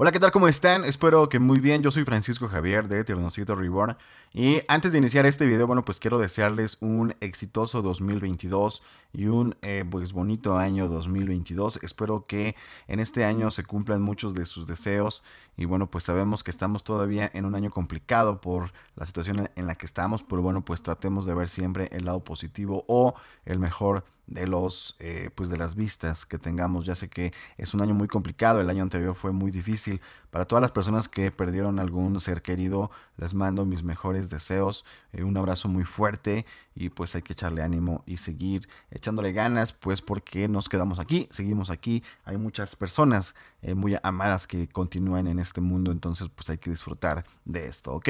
Hola, ¿qué tal? ¿Cómo están? Espero que muy bien. Yo soy Francisco Javier de Tiernocito Reborn. Y antes de iniciar este video, bueno, pues quiero desearles un exitoso 2022 y un eh, pues bonito año 2022. Espero que en este año se cumplan muchos de sus deseos. Y bueno, pues sabemos que estamos todavía en un año complicado por la situación en la que estamos. Pero bueno, pues tratemos de ver siempre el lado positivo o el mejor de los eh, pues de las vistas que tengamos. Ya sé que es un año muy complicado, el año anterior fue muy difícil. Para todas las personas que perdieron algún ser querido, les mando mis mejores deseos, eh, un abrazo muy fuerte y pues hay que echarle ánimo y seguir echándole ganas, pues porque nos quedamos aquí, seguimos aquí. Hay muchas personas eh, muy amadas que continúan en este mundo, entonces pues hay que disfrutar de esto, ¿ok?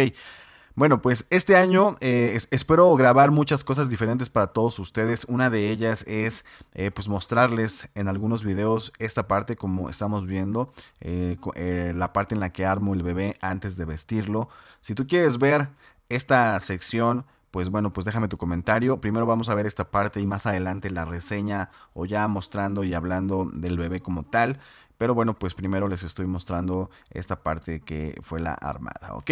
Bueno, pues este año eh, espero grabar muchas cosas diferentes para todos ustedes. Una de ellas es eh, pues mostrarles en algunos videos esta parte como estamos viendo, eh, la parte en la que armo el bebé antes de vestirlo. Si tú quieres ver esta sección pues bueno, pues déjame tu comentario. Primero vamos a ver esta parte y más adelante la reseña o ya mostrando y hablando del bebé como tal. Pero bueno, pues primero les estoy mostrando esta parte que fue la armada, ¿ok?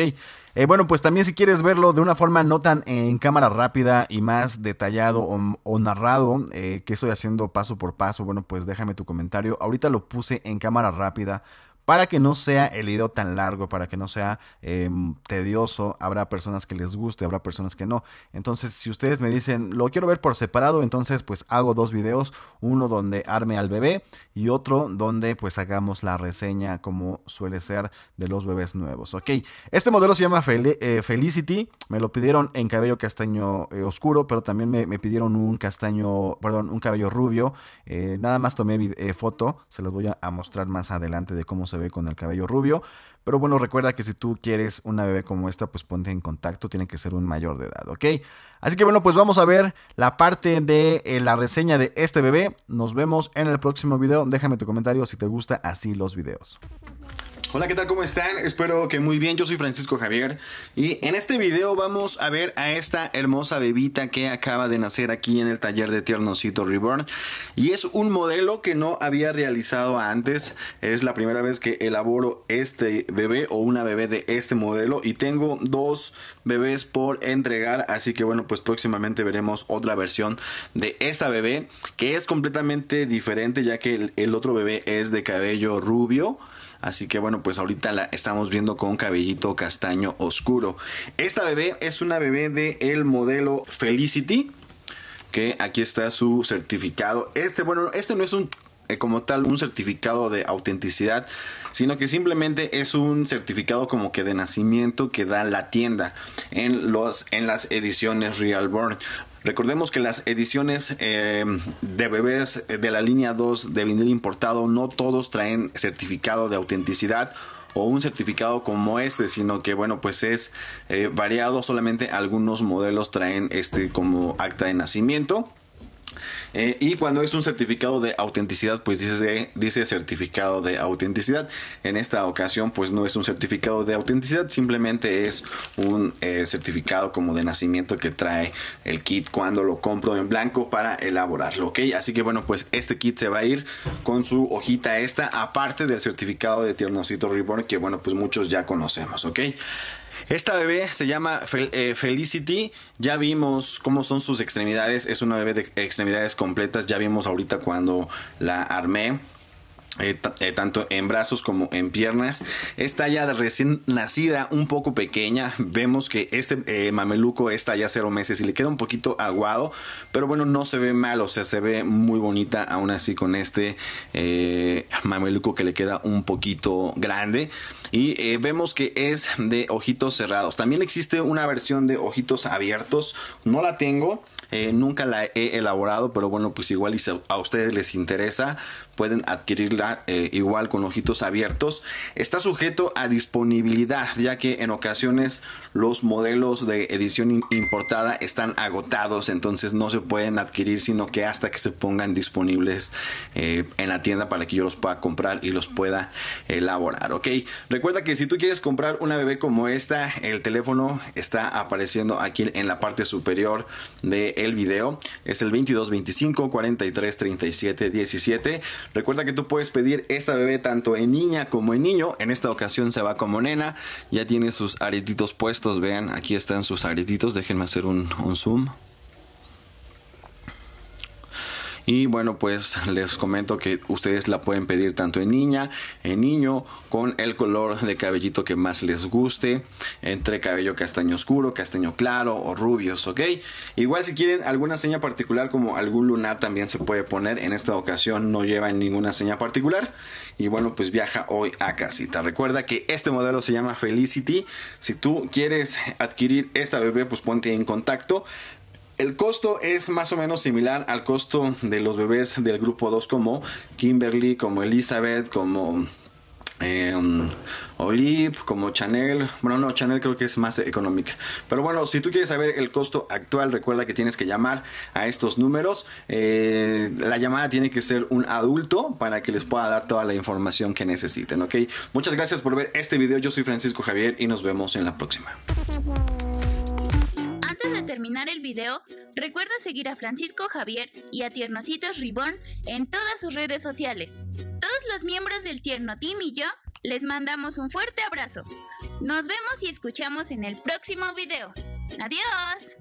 Eh, bueno, pues también si quieres verlo de una forma no tan en cámara rápida y más detallado o, narrado, eh, que estoy haciendo paso por paso, bueno, pues déjame tu comentario. Ahorita lo puse en cámara rápida para que no sea el video tan largo, para que no sea em, tedioso. Habrá personas que les guste, habrá personas que no. Entonces, si ustedes me dicen, lo quiero ver por separado, entonces pues hago dos videos, uno donde arme al bebé y otro donde pues hagamos la reseña como suele ser de los bebés nuevos. Ok, este modelo se llama eh, Felicity, me lo pidieron en cabello castaño eh, oscuro, pero también me, me, pidieron un castaño, perdón, un cabello rubio. Eh, nada más tomé foto, se los voy a mostrar más adelante de cómo se se ve con el cabello rubio. Pero bueno, recuerda que si tú quieres una bebé como esta, pues ponte en contacto, tiene que ser un mayor de edad, ¿ok? Así que bueno, pues vamos a ver la parte de eh, la reseña de este bebé. Nos vemos en el próximo video. Déjame tu comentario si te gusta así los videos. Hola, ¿qué tal? ¿Cómo están? Espero que muy bien. Yo soy Francisco Javier y en este video vamos a ver a esta hermosa bebita que acaba de nacer aquí en el taller de Tiernocito Reborn. Y es un modelo que no había realizado antes. Es la primera vez que elaboro este bebé o una bebé de este modelo y tengo dos bebés por entregar. Así que bueno, pues próximamente veremos otra versión de esta bebé que es completamente diferente ya que el otro bebé es de cabello rubio. Así que bueno, pues ahorita la estamos viendo con cabellito castaño oscuro. Esta bebé es una bebé del el modelo Felicity. Que aquí está su certificado. Este, bueno, este no es un eh, como tal un certificado de autenticidad, sino que simplemente es un certificado como que de nacimiento que da la tienda en, los, en las ediciones Real Born. Recordemos que las ediciones eh, de bebés eh, de la línea 2 de vinil importado no todos traen certificado de autenticidad o un certificado como este, sino que bueno, pues es eh, variado, solamente algunos modelos traen este como acta de nacimiento. Eh, y cuando es un certificado de autenticidad, pues dice, dice certificado de autenticidad. En esta ocasión, pues no es un certificado de autenticidad, simplemente es un eh, certificado como de nacimiento que trae el kit cuando lo compro en blanco para elaborarlo, Así que bueno, pues este kit se va a ir con su hojita esta, aparte del certificado de tiernosito Reborn, que bueno, pues muchos ya conocemos, ¿ok? Esta bebé se llama eh, Felicity. Ya vimos cómo son sus extremidades. Es una bebé de extremidades completas. Ya vimos ahorita cuando la armé. Eh, eh, tanto en brazos como en piernas. Esta ya recién nacida, un poco pequeña. Vemos que este eh, mameluco está ya cero meses y le queda un poquito aguado. Pero bueno, no se ve mal, o sea, se ve muy bonita aún así con este mameluco que le queda un poquito grande. Y vemos que es de ojitos cerrados. También existe una versión de ojitos abiertos. No la tengo. Eh, nunca la he elaborado, pero bueno, pues igual y a ustedes les interesa, pueden adquirirla eh, igual con ojitos abiertos. Está sujeto a disponibilidad, ya que en ocasiones los modelos de edición importada están agotados, entonces no se pueden adquirir, sino que hasta que se pongan disponibles eh, en la tienda para que yo los pueda comprar y los pueda elaborar, ¿ok? Recuerda que si tú quieres comprar una bebé como esta, el teléfono está apareciendo aquí en la parte superior de el video es el 22 25 43 37 17. Recuerda que tú puedes pedir esta bebé tanto en niña como en niño. En esta ocasión se va como nena. Ya tiene sus aretitos puestos. Vean, aquí están sus aretitos. Déjenme hacer un zoom. Y bueno, pues les comento que ustedes la pueden pedir tanto en niña, en niño, con el color de cabellito que más les guste, entre cabello castaño oscuro, castaño claro o rubios, ¿ok? Igual si quieren alguna seña particular como algún lunar también se puede poner, en esta ocasión no lleva ninguna seña particular. Y bueno, pues viaja hoy a casita. Recuerda que este modelo se llama Felicity. Si tú quieres adquirir esta bebé, pues ponte en contacto. El costo es más o menos similar al costo de los bebés del grupo 2 como Kimberly, como Elizabeth, como eh, em, Olive, como Chanel. Bueno, no, Chanel creo que es más económica. Pero bueno, si tú quieres saber el costo actual, recuerda que tienes que llamar a estos números. Eh, la llamada tiene que ser un adulto para que les pueda dar toda la información que necesiten, ¿ok? Muchas gracias por ver este video. Yo soy Francisco Javier y nos vemos en la próxima terminar el video, recuerda seguir a Francisco Javier y a Tiernocitos ribón en todas sus redes sociales. Todos los miembros del Tierno Team y yo les mandamos un fuerte abrazo. Nos vemos y escuchamos en el próximo video. ¡Adiós!